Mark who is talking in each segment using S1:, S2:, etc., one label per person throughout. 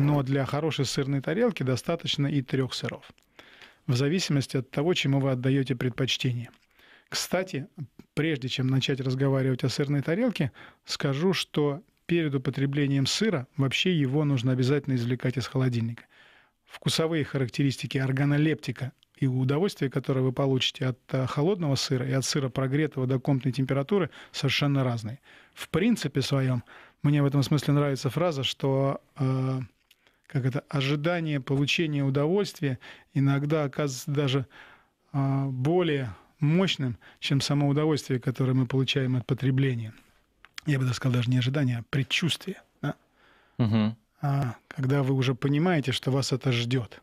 S1: Но для хорошей сырной тарелки достаточно и трех сыров. В зависимости от того, чему вы отдаете предпочтение. Кстати, прежде чем начать разговаривать о сырной тарелке, скажу, что перед употреблением сыра вообще его нужно обязательно извлекать из холодильника. Вкусовые характеристики органолептика и удовольствие, которое вы получите от э, холодного сыра и от сыра, прогретого до комнатной температуры, совершенно разные. В принципе своем, мне в этом смысле нравится фраза, что э, как это, ожидание получения удовольствия иногда оказывается даже э, более мощным, чем само удовольствие, которое мы получаем от потребления. Я бы даже сказал, даже не ожидание, а предчувствие. Да? Угу. А, когда вы уже понимаете, что вас это ждет.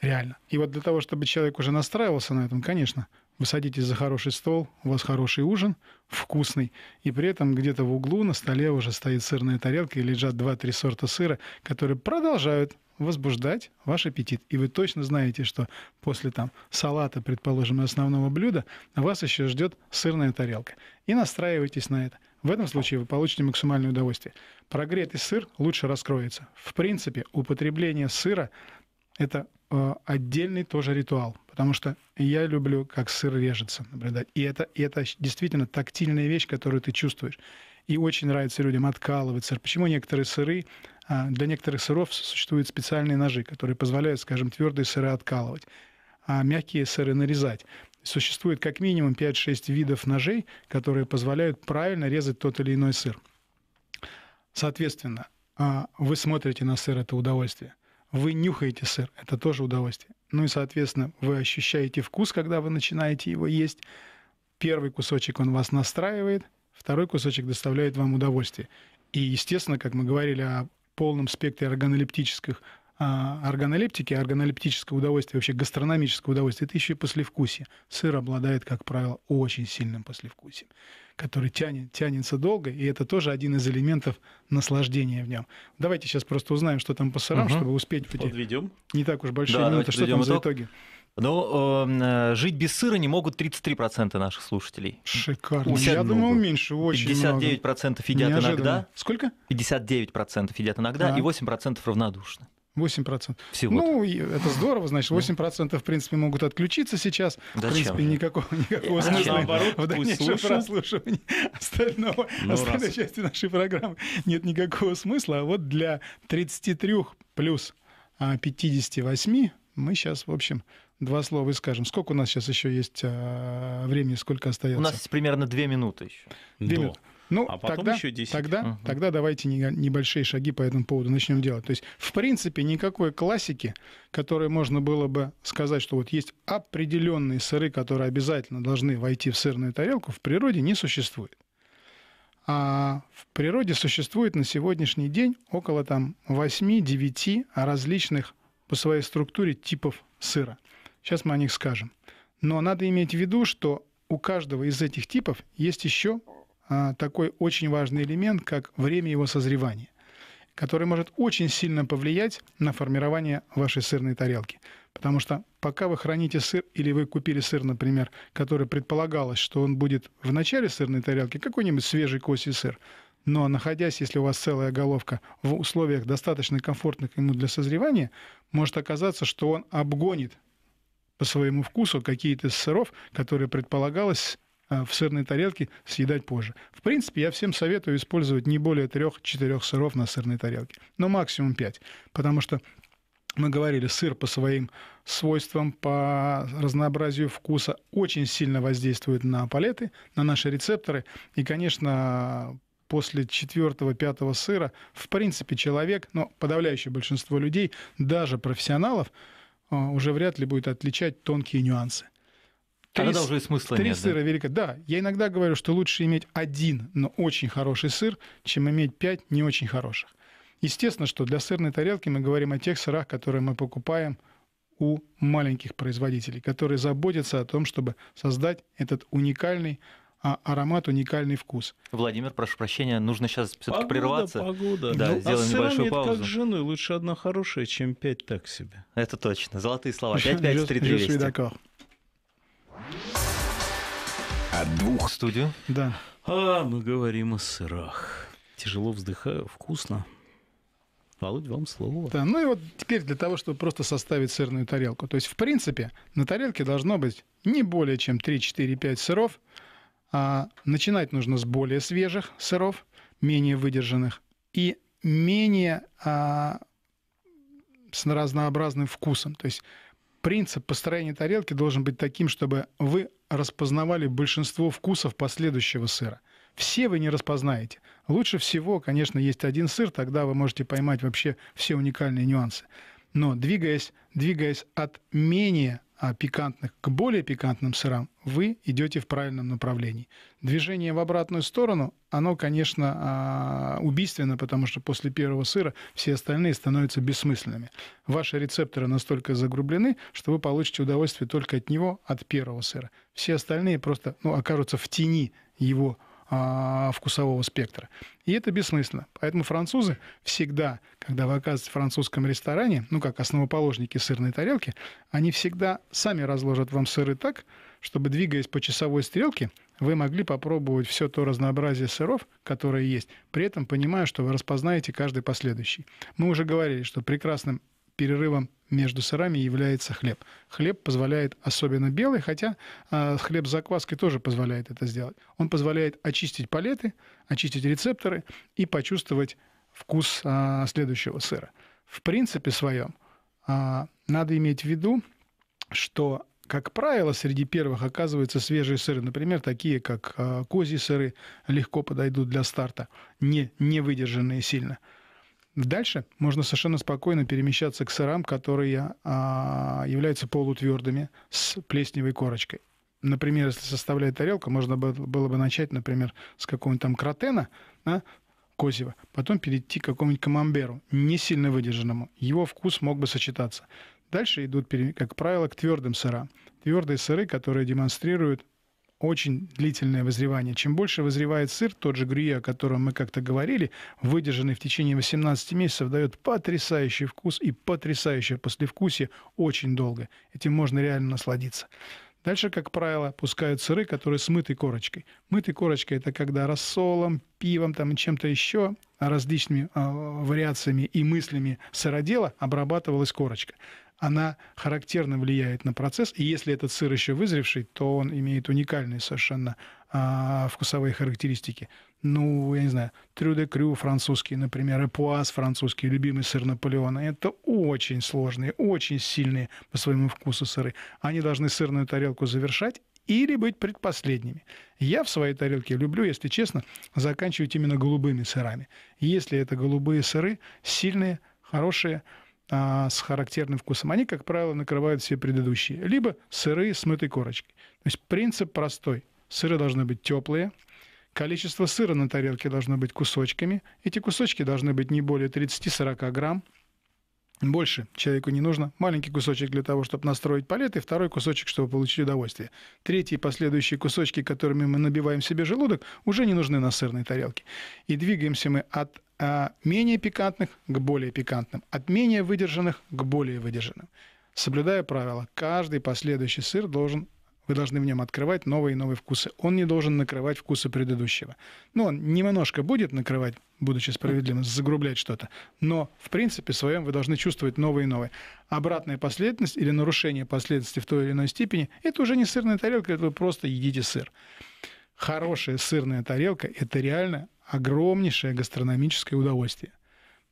S1: Реально. И вот для того, чтобы человек уже настраивался на этом, конечно, вы садитесь за хороший стол, у вас хороший ужин, вкусный, и при этом где-то в углу на столе уже стоит сырная тарелка и лежат два-три сорта сыра, которые продолжают возбуждать ваш аппетит. И вы точно знаете, что после там салата, предположим, основного блюда, вас еще ждет сырная тарелка. И настраивайтесь на это. В этом случае вы получите максимальное удовольствие. Прогретый сыр лучше раскроется. В принципе, употребление сыра – это Э, отдельный тоже ритуал, потому что я люблю, как сыр режется, наблюдать. И это, и это действительно тактильная вещь, которую ты чувствуешь. И очень нравится людям откалывать сыр. Почему некоторые сыры, а, для некоторых сыров существуют специальные ножи, которые позволяют, скажем, твердые сыры откалывать, а мягкие сыры нарезать. Существует как минимум 5-6 видов ножей, которые позволяют правильно резать тот или иной сыр. Соответственно, а, вы смотрите на сыр, это удовольствие вы нюхаете сыр, это тоже удовольствие. Ну и, соответственно, вы ощущаете вкус, когда вы начинаете его есть. Первый кусочек он вас настраивает, второй кусочек доставляет вам удовольствие. И, естественно, как мы говорили о полном спектре органолептических а, органолептики, органолептическое удовольствие, вообще гастрономическое удовольствие, это еще и послевкусие. Сыр обладает, как правило, очень сильным послевкусием который тянет, тянется долго, и это тоже один из элементов наслаждения в нем. Давайте сейчас просто узнаем, что там по сырам, угу. чтобы успеть Подведем. Не так уж большие да, минуты, что там итог. за итоги. но ну, эм, э, жить без сыра не могут 33% наших слушателей. Шикарно. 50, Я думал, меньше, очень 59% много. едят Неожиданно. иногда. Сколько? 59% едят иногда, а. и 8% равнодушно 8%. Всего. Ну, это здорово, значит, 8% в принципе могут отключиться сейчас. Зачем? В принципе, никакого, никакого смысла Наоборот, в дальнейшем прослушивании остального, ну, остальной раз. части нашей программы нет никакого смысла. А вот для 33 плюс 58 а, мы сейчас, в общем, два слова и скажем. Сколько у нас сейчас еще есть а, времени, сколько остается? У нас есть примерно две минуты еще. Две До. минуты. Ну, а потом тогда, еще 10. Тогда, uh-huh. тогда давайте небольшие шаги по этому поводу начнем делать. То есть, в принципе, никакой классики, которой можно было бы сказать, что вот есть определенные сыры, которые обязательно должны войти в сырную тарелку, в природе не существует. А в природе существует на сегодняшний день около там 8-9 различных по своей структуре типов сыра. Сейчас мы о них скажем. Но надо иметь в виду, что у каждого из этих типов есть еще а, такой очень важный элемент, как время его созревания, который может очень сильно повлиять на формирование вашей сырной тарелки. Потому что пока вы храните сыр или вы купили сыр, например, который предполагалось, что он будет в начале сырной тарелки, какой-нибудь свежий косий сыр, но находясь, если у вас целая головка, в условиях достаточно комфортных ему для созревания, может оказаться, что он обгонит по своему вкусу какие-то сыров, которые предполагалось Э, в сырной тарелке съедать позже. В принципе, я всем советую использовать не более 3-4 сыров на сырной тарелке, но максимум 5, потому что мы говорили, сыр по своим свойствам, по разнообразию вкуса очень сильно воздействует на палеты, на наши рецепторы. И, конечно, после четвертого, пятого сыра, в принципе, человек, но подавляющее большинство людей, даже профессионалов, э, уже вряд ли будет отличать тонкие нюансы. Три, Тогда уже и смысла три нет. Три сыра да? велика. Да, я иногда говорю, что лучше иметь один, но очень хороший сыр, чем иметь пять не очень хороших. Естественно, что для сырной тарелки мы говорим о тех сырах, которые мы покупаем у маленьких производителей, которые заботятся о том, чтобы создать этот уникальный а аромат, уникальный вкус. Владимир, прошу прощения, нужно сейчас все-таки прерваться. Погода, да, ну, сделаем а небольшую нет паузу. как жены, лучше одна хорошая, чем пять так себе. Это точно. Золотые слова. 5 5 3 200 двух... Студию? Да. А, мы говорим о сырах. Тяжело вздыхаю, вкусно. Володь, вам слово. Да, ну и вот теперь для того, чтобы просто составить сырную тарелку. То есть, в принципе, на тарелке должно быть не более чем 3-4-5 сыров. А начинать нужно с более свежих сыров, менее выдержанных и менее а, с разнообразным вкусом. То есть принцип построения тарелки должен быть таким, чтобы вы распознавали большинство вкусов последующего сыра. Все вы не распознаете. Лучше всего, конечно, есть один сыр, тогда вы можете поймать вообще все уникальные нюансы. Но двигаясь, двигаясь от менее а, пикантных к более пикантным сырам, вы идете в правильном направлении. Движение в обратную сторону, оно, конечно, а, убийственно, потому что после первого сыра все остальные становятся бессмысленными. Ваши рецепторы настолько загрублены, что вы получите удовольствие только от него, от первого сыра. Все остальные просто ну, окажутся в тени его а, вкусового спектра. И это бессмысленно. Поэтому французы всегда, когда вы оказываетесь в французском ресторане, ну, как основоположники сырной тарелки, они всегда сами разложат вам сыры так, чтобы, двигаясь по часовой стрелке, вы могли попробовать все то разнообразие сыров, которые есть, при этом понимая, что вы распознаете каждый последующий. Мы уже говорили, что прекрасным перерывом между сырами является хлеб. Хлеб позволяет, особенно белый, хотя а, хлеб с закваской тоже позволяет это сделать. Он позволяет очистить палеты, очистить рецепторы и почувствовать вкус а, следующего сыра. В принципе своем а, надо иметь в виду, что как правило, среди первых оказываются свежие сыры. Например, такие, как козьи сыры, легко подойдут для старта, не, не выдержанные сильно. Дальше можно совершенно спокойно перемещаться к сырам, которые а, являются полутвердыми с плесневой корочкой. Например, если составляет тарелка, можно было бы начать, например, с какого-нибудь там кротена, а, козьего, потом перейти к какому-нибудь камамберу, не сильно выдержанному. Его вкус мог бы сочетаться. Дальше идут, как правило, к твердым сырам. Твердые сыры, которые демонстрируют очень длительное вызревание. Чем больше вызревает сыр, тот же грюе, о котором мы как-то говорили, выдержанный в течение 18 месяцев, дает потрясающий вкус и потрясающее послевкусие очень долго. Этим можно реально насладиться. Дальше, как правило, пускают сыры, которые с мытой корочкой. Мытой корочкой – это когда рассолом, пивом там, и чем-то еще, различными э, вариациями и мыслями сыродела обрабатывалась корочка она характерно влияет на процесс, и если этот сыр еще вызревший, то он имеет уникальные совершенно а, вкусовые характеристики. Ну, я не знаю, трюде крю французский, например, эпуаз французский, любимый сыр Наполеона. Это очень сложные, очень сильные по своему вкусу сыры. Они должны сырную тарелку завершать или быть предпоследними. Я в своей тарелке люблю, если честно, заканчивать именно голубыми сырами. Если это голубые сыры, сильные, хорошие, а, с характерным вкусом, они, как правило, накрывают все предыдущие. Либо сырые с мытой корочкой. То есть принцип простой. Сыры должны быть теплые, количество сыра на тарелке должно быть кусочками. Эти кусочки должны быть не более 30-40 грамм. Больше человеку не нужно. Маленький кусочек для того, чтобы настроить палет, и второй кусочек, чтобы получить удовольствие. Третьи последующие кусочки, которыми мы набиваем себе желудок, уже не нужны на сырной тарелке. И двигаемся мы от Э, менее пикантных к более пикантным, от менее выдержанных к более выдержанным. Соблюдая правила, каждый последующий сыр должен вы должны в нем открывать новые и новые вкусы. Он не должен накрывать вкусы предыдущего. Ну, он немножко будет накрывать, будучи справедливым, загрублять что-то, но в принципе в своем вы должны чувствовать новые и новые. Обратная последовательность или нарушение последовательности в той или иной степени – это уже не сырная тарелка, это вы просто едите сыр. Хорошая сырная тарелка – это реально огромнейшее гастрономическое удовольствие.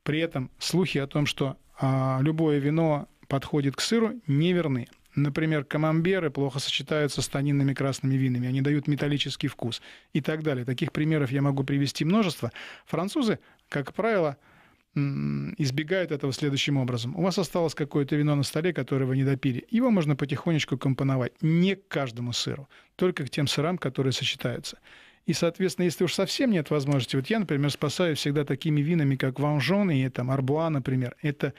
S1: При этом слухи о том, что а, любое вино подходит к сыру, неверны. Например, камамберы плохо сочетаются с танинными красными винами, они дают металлический вкус и так далее. Таких примеров я могу привести множество. Французы, как правило, избегают этого следующим образом. У вас осталось какое-то вино на столе, которое вы не допили. Его можно потихонечку компоновать. Не к каждому сыру, только к тем сырам, которые сочетаются. И, соответственно, если уж совсем нет возможности, вот я, например, спасаю всегда такими винами, как Ванжон и там Арбуа, например. Это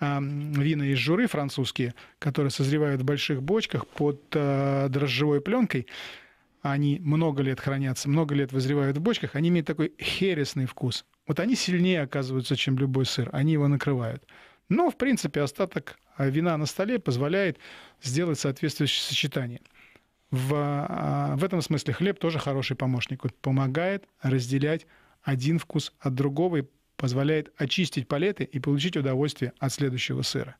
S1: э, вина из журы французские, которые созревают в больших бочках под э, дрожжевой пленкой. Они много лет хранятся, много лет вызревают в бочках. Они имеют такой хересный вкус. Вот они сильнее оказываются, чем любой сыр. Они его накрывают. Но, в принципе, остаток э, вина на столе позволяет сделать соответствующее сочетание – в, а, в этом смысле хлеб тоже хороший помощник. Он помогает разделять один вкус от другого и позволяет очистить палеты и получить удовольствие от следующего сыра.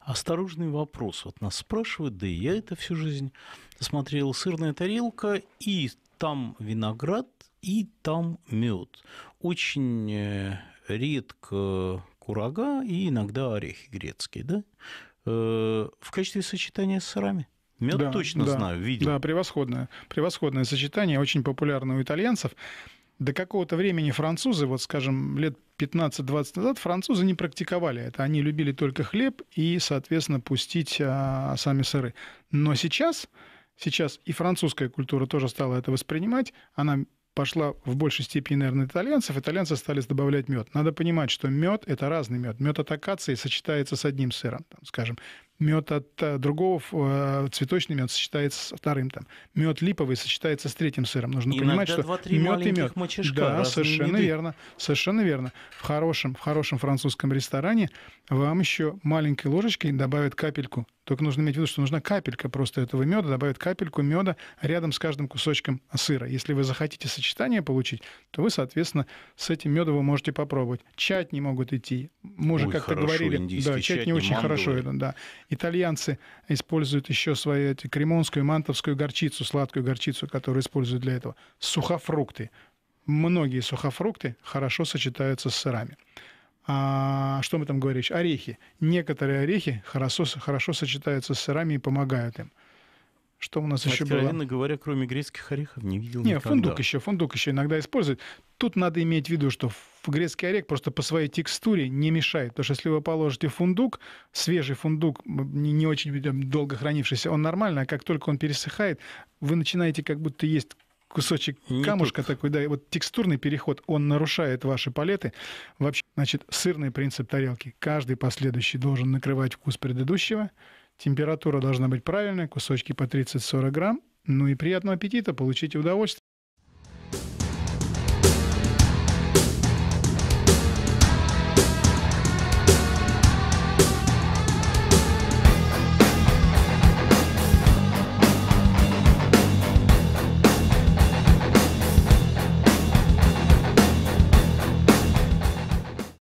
S1: Осторожный вопрос. Вот нас спрашивают, да и я это всю жизнь смотрел, сырная тарелка, и там виноград, и там мед. Очень э, редко курага и иногда орехи грецкие, да? Э, в качестве сочетания с сырами? Мед ну, да, точно да, знаю, видел. Да, превосходное, превосходное сочетание, очень популярное у итальянцев. До какого-то времени французы, вот скажем, лет 15-20 назад, французы не практиковали это. Они любили только хлеб и, соответственно, пустить а, сами сыры. Но сейчас, сейчас и французская культура тоже стала это воспринимать. Она пошла в большей степени, наверное, итальянцев. Итальянцы стали добавлять мед. Надо понимать, что мед это разный мед. Мед от акации сочетается с одним сыром, там, скажем мед от э, другого, э, цветочный мед сочетается со вторым там, мед липовый сочетается с третьим сыром. Нужно Иногда понимать, что мед и мед. да, совершенно еды. верно, совершенно верно. В хорошем, в хорошем французском ресторане вам еще маленькой ложечкой добавят капельку. Только нужно иметь в виду, что нужна капелька просто этого меда, добавят капельку меда рядом с каждым кусочком сыра. Если вы захотите сочетание получить, то вы, соответственно, с этим медом вы можете попробовать. Чат не могут идти. Мы уже как-то говорили, да, чат не очень хорошо идут, да. Итальянцы используют еще свою эти, кремонскую, мантовскую горчицу, сладкую горчицу, которую используют для этого. Сухофрукты. Многие сухофрукты хорошо сочетаются с сырами. А, что мы там говорим? Орехи. Некоторые орехи хорошо, хорошо сочетаются с сырами и помогают им. Что у нас ну, Откровенно еще было? Откровенно говоря, кроме грецких орехов не видел Нет, никогда. фундук еще, фундук еще иногда используют. Тут надо иметь в виду, что грецкий орех просто по своей текстуре не мешает. Потому что если вы положите фундук, свежий фундук, не очень э, долго хранившийся, он нормально, а как только он пересыхает, вы начинаете как будто есть кусочек не камушка тут. такой, да, и вот текстурный переход, он нарушает ваши палеты. Вообще, значит, сырный принцип тарелки. Каждый последующий должен накрывать вкус предыдущего. Температура должна быть правильная, кусочки по 30-40 грамм. Ну и приятного аппетита, получите удовольствие.